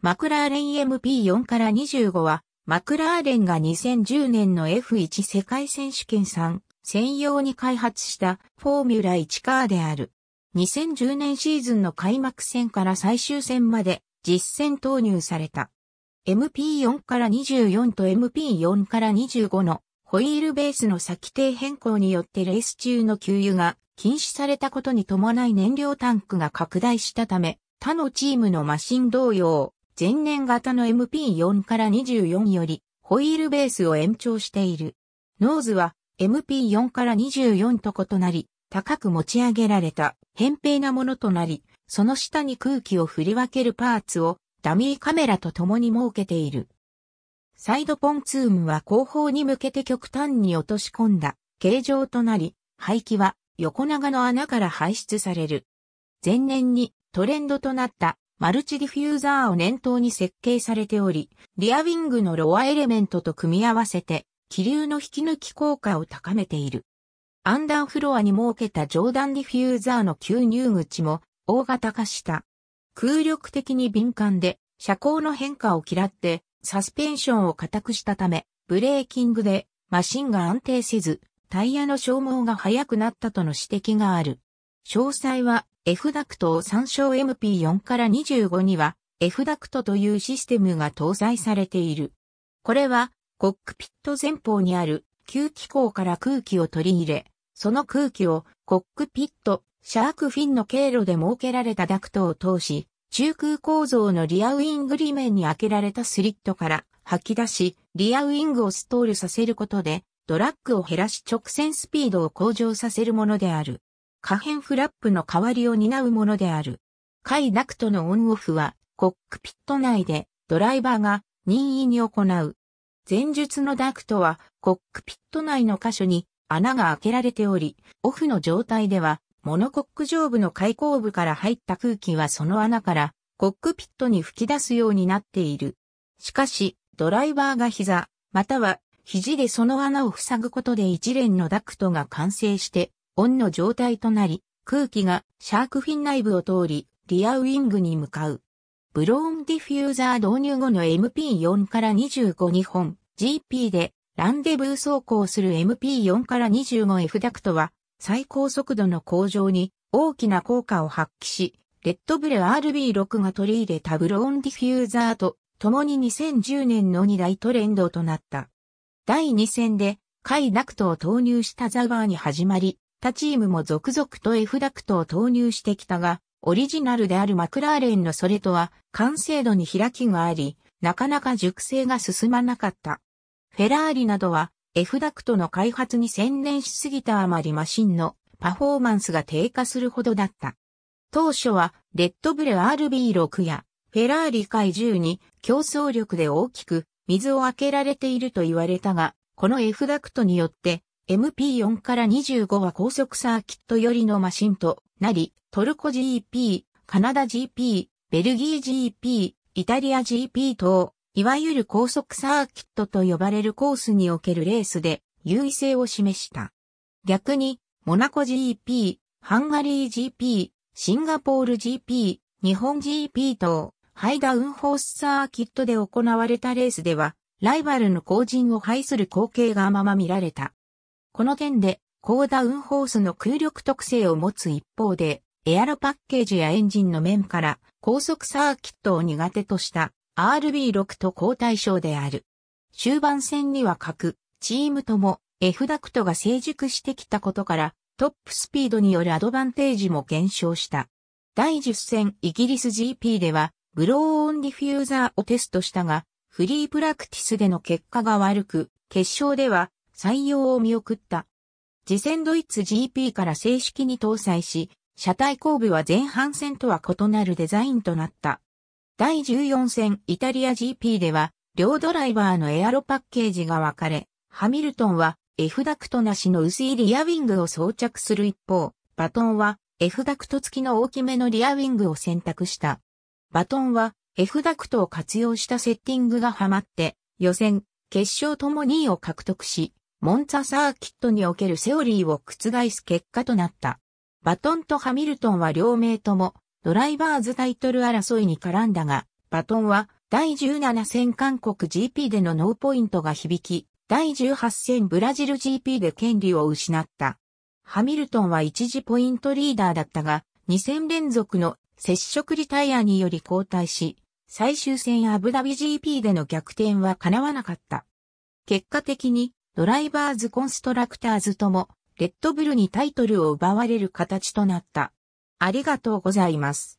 マクラーレン MP4 から25は、マクラーレンが2010年の F1 世界選手権3専用に開発したフォーミュラ1カーである。2010年シーズンの開幕戦から最終戦まで実戦投入された。MP4 から24と MP4 から25のホイールベースの先定変更によってレース中の給油が禁止されたことに伴い燃料タンクが拡大したため、他のチームのマシン同様、前年型の MP4 から24よりホイールベースを延長している。ノーズは MP4 から24と異なり、高く持ち上げられた、扁平なものとなり、その下に空気を振り分けるパーツをダミーカメラと共に設けている。サイドポンツームは後方に向けて極端に落とし込んだ形状となり、排気は横長の穴から排出される。前年にトレンドとなったマルチディフューザーを念頭に設計されており、リアウィングのロアエレメントと組み合わせて、気流の引き抜き効果を高めている。アンダーフロアに設けた上段ディフューザーの吸入口も大型化した。空力的に敏感で、車高の変化を嫌って、サスペンションを固くしたため、ブレーキングでマシンが安定せず、タイヤの消耗が早くなったとの指摘がある。詳細は F ダクトを参照 MP4 から25には F ダクトというシステムが搭載されている。これはコックピット前方にある吸気口から空気を取り入れ、その空気をコックピット、シャークフィンの経路で設けられたダクトを通し、中空構造のリアウィング裏面に開けられたスリットから吐き出し、リアウィングをストールさせることで、ドラッグを減らし直線スピードを向上させるものである。可変フラップの代わりを担うものである。海ダクトのオンオフは、コックピット内でドライバーが任意に行う。前述のダクトは、コックピット内の箇所に穴が開けられており、オフの状態では、モノコック上部の開口部から入った空気はその穴からコックピットに吹き出すようになっている。しかし、ドライバーが膝、または肘でその穴を塞ぐことで一連のダクトが完成して、オンの状態となり、空気がシャークフィン内部を通り、リアウィングに向かう。ブローンディフューザー導入後の MP4 から2 5日本 GP でランデブー走行する MP4 から 25F ダクトは最高速度の向上に大きな効果を発揮し、レッドブル RB6 が取り入れたブローンディフューザーと共に2010年の2大トレンドとなった。第2戦で、カイダクトを投入したザバーに始まり、他チームも続々と F ダクトを投入してきたが、オリジナルであるマクラーレンのそれとは完成度に開きがあり、なかなか熟成が進まなかった。フェラーリなどは F ダクトの開発に専念しすぎたあまりマシンのパフォーマンスが低下するほどだった。当初はレッドブレ RB6 やフェラーリ回10に競争力で大きく水を開けられていると言われたが、この F ダクトによって MP4 から25は高速サーキットよりのマシンとなり、トルコ GP、カナダ GP、ベルギー GP、イタリア GP 等、いわゆる高速サーキットと呼ばれるコースにおけるレースで優位性を示した。逆に、モナコ GP、ハンガリー GP、シンガポール GP、日本 GP 等、ハイダウンホースサーキットで行われたレースでは、ライバルの後陣を排する光景がまま見られた。この点で、高ダウンホースの空力特性を持つ一方で、エアロパッケージやエンジンの面から高速サーキットを苦手とした RB6 と交代症である。終盤戦には各チームとも F ダクトが成熟してきたことからトップスピードによるアドバンテージも減少した。第10戦イギリス GP ではブローオンディフューザーをテストしたがフリープラクティスでの結果が悪く決勝では採用を見送った。次戦ドイツ GP から正式に搭載し、車体後部は前半戦とは異なるデザインとなった。第14戦イタリア GP では、両ドライバーのエアロパッケージが分かれ、ハミルトンは F ダクトなしの薄いリアウィングを装着する一方、バトンは F ダクト付きの大きめのリアウィングを選択した。バトンは F ダクトを活用したセッティングがハマって、予選、決勝とも2位を獲得し、モンツァサーキットにおけるセオリーを覆す結果となった。バトンとハミルトンは両名ともドライバーズタイトル争いに絡んだが、バトンは第17戦韓国 GP でのノーポイントが響き、第18戦ブラジル GP で権利を失った。ハミルトンは一時ポイントリーダーだったが、2戦連続の接触リタイアにより交代し、最終戦アブダビ GP での逆転は叶わなかった。結果的にドライバーズ・コンストラクターズとも、レッドブルにタイトルを奪われる形となった。ありがとうございます。